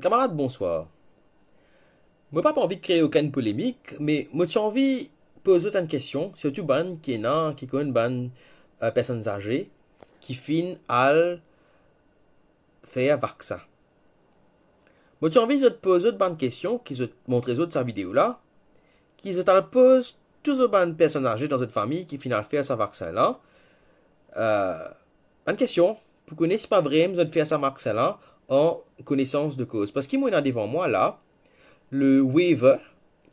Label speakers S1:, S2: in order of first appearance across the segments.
S1: Camarade, bonsoir. n'ai pas envie de créer aucune polémique, mais je j'ai envie de poser une question questions, surtout ban qui est qui connaît euh, personnes âgées, qui fin à faire vaccin. Moi, j'ai envie de poser une de questions, qui se montré sa vidéo là, qui se pose tous les personnes âgées dans cette famille qui finissent à faire ça vaccin là. Euh, une question, vous connaissez pas vrai, vous faire ça vaccin là, en connaissance de cause. Parce qu'il m'en devant moi là, le waiver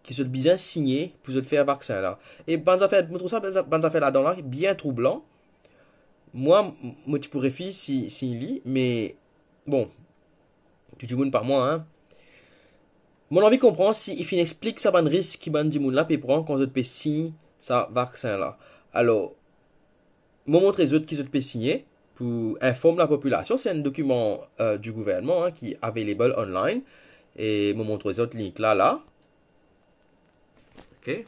S1: qui se bien signé pour se faire vaccin là. Et ben affaires, je trouve ça, ben là-dedans là, bien troublant. Moi, moi tu pourrais faire si, si il lit, mais bon, tu te par moi, hein. Mon envie comprend si il finit explique sa banne risque qui du moune là, puis prend quand je signe ça vaccin là. Alors, moi montrer les autres qui se signer informe la population. C'est un document euh, du gouvernement hein, qui est available online. Et me montre autres link là, là. Ok.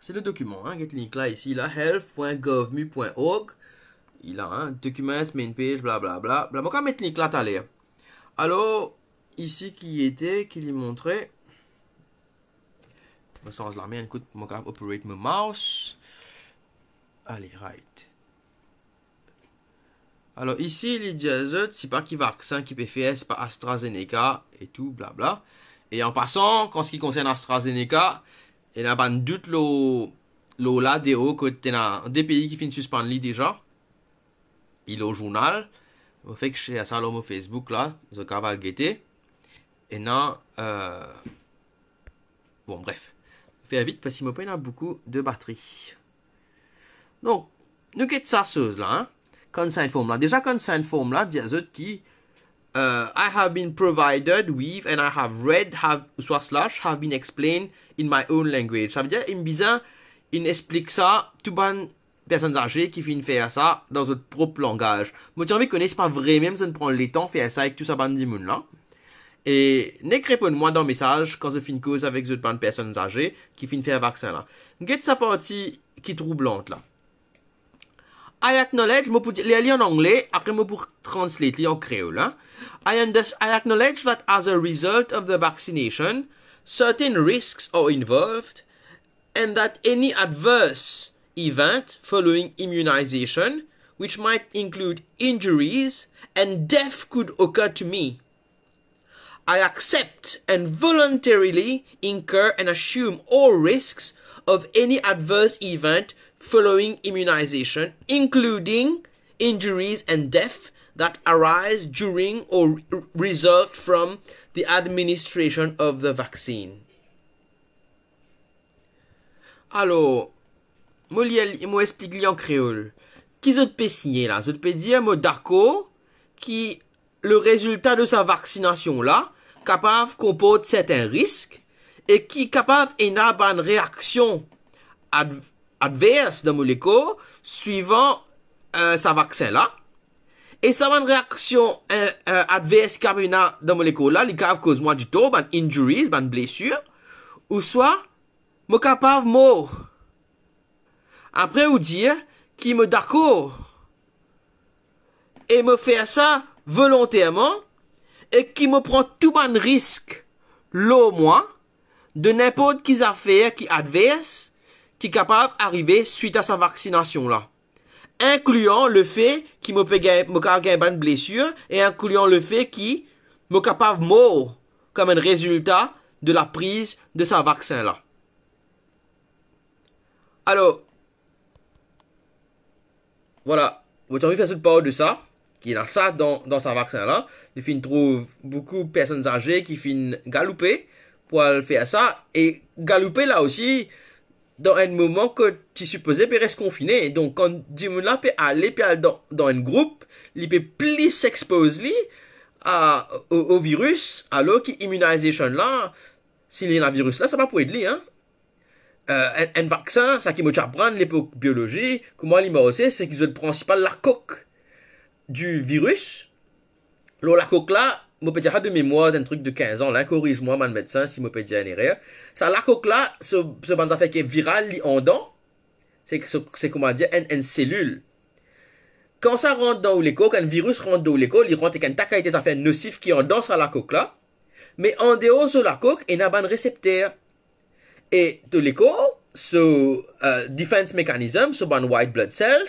S1: C'est le document, hein, link là ici, là, health.govmu.org. Il a un hein, document, main page, blablabla. Bla, bla. Je vais link là, Alors, ici qui était, qui lui montrait. Je sens la écoute, operate mon mouse. Allez, right. Alors ici, les c'est pas qui vaccin, qui PFS, pas AstraZeneca et tout, blabla. Et en passant, quand ce qui concerne AstraZeneca, il n'y a pas de doute l'eau là des hauts côté des pays qui finissent suspendre l'idée déjà. Il au journal, au fait que chez à Salomo Facebook là, The Caval Gueté. Et non, euh... bon bref, fais vite parce qu'il me a beaucoup de batterie. Donc, nous quitte ça, ceuse là, hein. Quand cette forme-là. Déjà, quand cette forme-là, ceux qui euh, I have been provided with and I have read, have, soit slash, have been explained in my own language. Ça veut dire, il me disait, il explique ça, tout bonne personnes âgées qui finissent faire ça dans notre propre langage. Moi, j'ai envie de connaître pas vrai même ça ne prend le temps de faire ça avec tout ça bande d'immunes là. Et n'écris pas moi dans le message quand je finis cause avec d'autres personnes âgées qui finissent faire vaccin là. Get sa partie qui est troublante là. I acknowledge, mwen pou li en anglais, après mwen pou translate li en créole. I, I acknowledge that as a result of the vaccination, certain risks are involved and that any adverse event following immunization, which might include injuries and death could occur to me. I accept and voluntarily incur and assume all risks of any adverse event following immunization, including injuries and death that arise during or result from the administration of the vaccine. Alors, moi, moi explique en créole. Qui je peux signer là? Je peux dire, moi, qui le résultat de sa vaccination là, capable comporte certains risques et qui capable a une réaction ad adverse de molécule suivant euh, sa vaccin là. Et ça va une réaction euh, euh, adverse carina de dans molécule là, qui cause moi du taux, ban injuries, ban blessure, ou soit, me capable mort. Après, ou dire, qui me d'accord. Et me faire ça volontairement, et qui me prend tout ban risque, l'eau moi, de n'importe qui fait qui adverse, qui capable d'arriver suite à sa vaccination là. Incluant le fait qu'il me peut gagner une blessure et incluant le fait qu'il me capable mort comme un résultat de la prise de sa vaccin là. Alors, voilà, Vous avez fait cette parole de ça, qui a ça dans, sa vaccin là. Il trouve beaucoup de personnes âgées qui finissent galoper pour faire ça. Et galoper là aussi, dans un moment que tu supposais rester confiné. Donc, quand tu peut aller dans, un groupe, tu peux plus s'exposer au, virus, alors l'immunisation là, s'il y a un virus là, ça va pas être lui. Hein. Euh, un, vaccin, ça qui me apprendre l'époque biologie, comment il c'est qu'ils ont le principal la coque du virus. Alors, la coque là, je Mopédia de mémoire d'un truc de 15 ans, là, corrige-moi, mon médecin, si je dire une erreur. Ça, là, là, ce, ce affaire qui est viral, en dedans. c'est, comment dire, une, cellule. Quand ça rentre dans l'écho, quand un virus rentre dans l'écho, il rentre qu'un est un fait nocif qui en dans à la coque là. Mais en dehors de la coque, il y a des récepteur. Et de l'écho, ce défense euh, defense mechanism, ce white blood cells,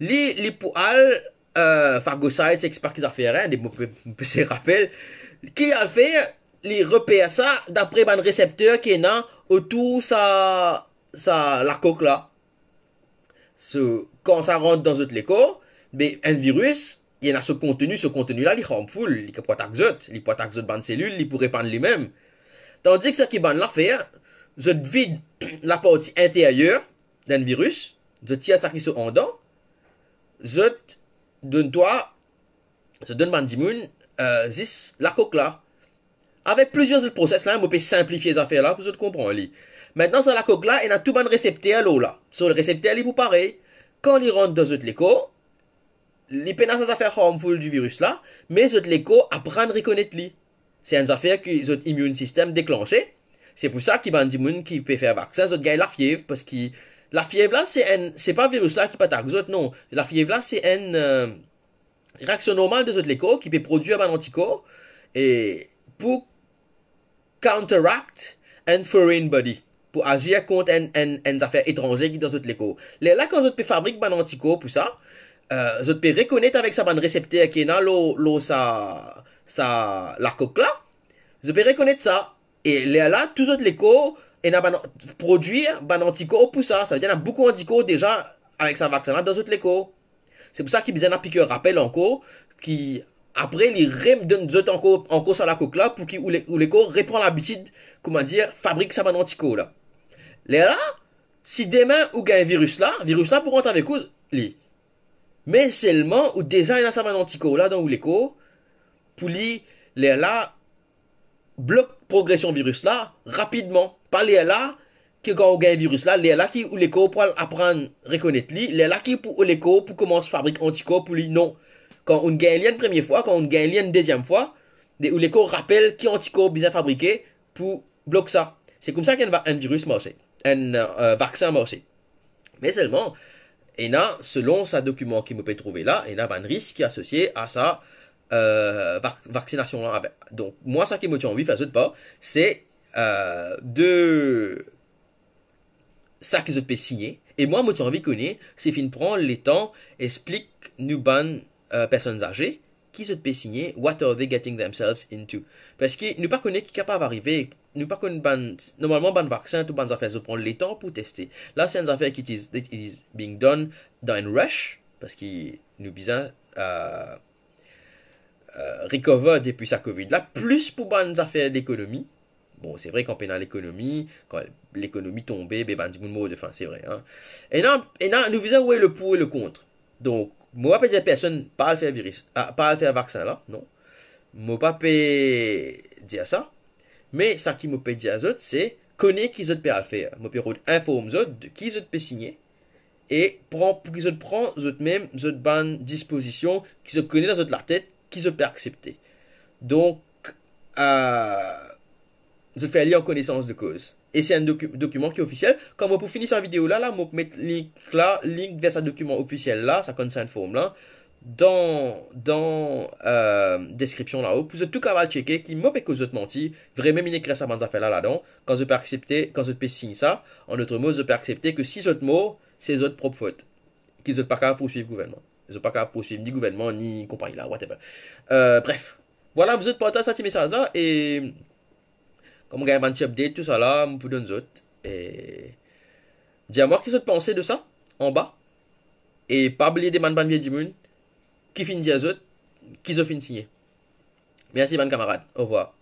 S1: li, li pour euh, Fargo c'est Expert qui a fait rien, des se rappels, qui a fait les repères ça d'après un récepteur qui est dans autour ça ça la coque là. Ce, quand ça rentre dans notre corps, mais ben, un virus, il y en a ce contenu, ce contenu là, il est full il peut attaquer il peut attaquer cellule, il pourrait prendre lui-même. Tandis que ça qui bande l'affaire, je vide la partie intérieure d'un virus, je tire ça qui se dans je donne-toi, se donne Bandimoun, euh, zis, la coque là. Avec plusieurs autres process là, on peut simplifier les affaires là pour que vous compreniez. Maintenant, sur la coque là, il y a tout un récepteur là, Sur le récepteur, il vous pareil. Quand il rentre dans votre l'écho, les pénales affaires harmful du virus là, mais votre l'écho apprend à reconnaître C'est une affaire que votre immune système déclenché. C'est pour ça qu'il y a des qui peut faire vaccin, votre gars la fièvre, parce qu'il la fièvre là, c'est un, virus là qui peut les autres, non. La fièvre là, c'est une euh, réaction normale de autres qui peut produire un anticorps et pour counteract un foreign body pour agir contre un, affaire étrangère qui est dans les autres là, quand un anticorps pour ça, euh, les autres reconnaître avec sa bande récepteur qui est dans la coque là, ils peuvent reconnaître ça. Et là, tous autres et n'a pas produire ban anticorps pour ça ça veut dire qu'il a beaucoup d'anticorps déjà avec sa vaccin dans autres l'écho c'est pour ça qu'il besoin piquer un rappel encore qui après les rem donne d'autres encore encore ça la coque là pour qu'il ou l'écho reprend l'habitude comment dire fabrique sa ban anticorps là les là si demain ou gagne virus là virus là pour rentrer avec vous lui mais seulement ou déjà il a sa ban anticorps là dans l'écho pour lui les là bloque progression virus là rapidement. Pas les là, que quand on gagne virus là, les là qui ou les corps pour apprendre reconnaître lui, les là qui pour les corps pour commencer fabriquer anticorps pour lui non. Quand on gagne une première fois, quand on gagne une deuxième fois, ou les corps rappellent qui anticorps bien fabriqué pour bloquer ça. C'est comme ça qu'un un virus marché, un euh, vaccin marché. Mais seulement, et là, selon sa document qui me peut trouver là, il y a un risque associé à ça euh, vaccination Donc, moi, ça qui me tient en vie autres pas, c'est euh, de ça qu'ils ont signer Et moi, moi, tu envie connaître, c'est fin prend les temps, explique nous ban euh, personnes âgées qui se paient signer, what are they getting themselves into. Parce que nous pas connaît qui capable d'arriver, nous pas connaissons ban, normalement ban vaccin, tout ban affaires, prendre les temps pour tester. Là, c'est une affaire qui is, being done dans un rush, parce qu'ils nous bizarre, euh, recover depuis sa Covid là, plus pour bonnes affaires d'économie. Bon, c'est vrai qu'en pénal l'économie, quand l'économie tombait, ben, ben du monde de fin, c'est vrai. Hein. Et non, et non, nous visons est le pour et le contre. Donc, moi, pas dire personne, pas le faire virus, ah, pas le faire vaccin là, non. Moi, pas dire ça. Mais, ça qui me peut dire à c'est, connaître qui autres peut faire. Moi, vous informe de qui autres peut signer. Et prend, pour qu'ils autres prennent, autres même, autres bonnes disposition, qu'ils se connaissent dans la tête, qui se peut accepter. Donc, euh, je fais aller en connaissance de cause. Et c'est un document qui est officiel. Quand vous pour finir cette vidéo là, là, vais mettre link là, vers ce document officiel là, ça concerne forme là, dans dans euh, description là-haut. Vous êtes tout capable checker qui m'a que vous êtes menti. Vraiment une écrit ça affaire là là-dedans. Quand je peux accepter, quand je peux signer ça, en d'autres mots, je peux accepter que si autres mots, c'est autres propre faute, qu'ils ne pas capable poursuivre le gouvernement. Ils n'ont pas qu'à poursuivre ni gouvernement, ni compagnie là, whatever. Euh, bref. Voilà, vous êtes pas à ça, c'est ça, Et. Comme on gagne un petit update, tout ça là, on peut donner Et. Dis-moi qu'est-ce que pensez de ça, en bas. Et pas oublier des man de bien qui finit aux autres, qui se de signer. Merci, man camarade. Au revoir.